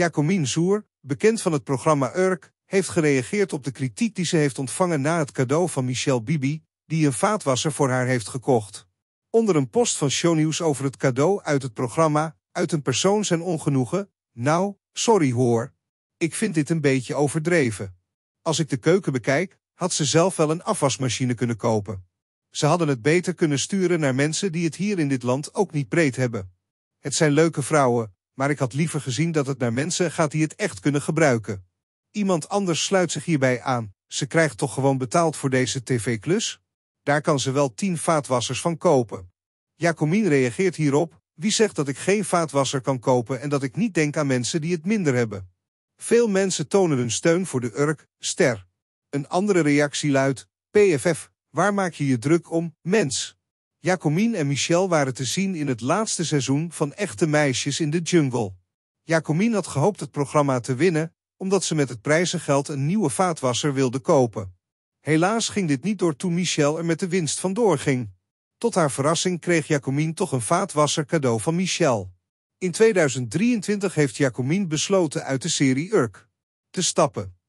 Jacomine Zoer, bekend van het programma Urk, heeft gereageerd op de kritiek die ze heeft ontvangen na het cadeau van Michel Bibi, die een vaatwasser voor haar heeft gekocht. Onder een post van Shownieuws over het cadeau uit het programma, uit een persoon zijn ongenoegen, nou, sorry hoor. Ik vind dit een beetje overdreven. Als ik de keuken bekijk, had ze zelf wel een afwasmachine kunnen kopen. Ze hadden het beter kunnen sturen naar mensen die het hier in dit land ook niet breed hebben. Het zijn leuke vrouwen, maar ik had liever gezien dat het naar mensen gaat die het echt kunnen gebruiken. Iemand anders sluit zich hierbij aan. Ze krijgt toch gewoon betaald voor deze tv-klus? Daar kan ze wel tien vaatwassers van kopen. Jacomien reageert hierop, wie zegt dat ik geen vaatwasser kan kopen en dat ik niet denk aan mensen die het minder hebben. Veel mensen tonen hun steun voor de Urk, ster. Een andere reactie luidt, PFF, waar maak je je druk om, mens? Jacomien en Michel waren te zien in het laatste seizoen van Echte Meisjes in de Jungle. Jacomien had gehoopt het programma te winnen, omdat ze met het prijzengeld een nieuwe vaatwasser wilde kopen. Helaas ging dit niet door toen Michel er met de winst vandoor ging. Tot haar verrassing kreeg Jacomien toch een vaatwasser cadeau van Michel. In 2023 heeft Jacomien besloten uit de serie Urk te stappen.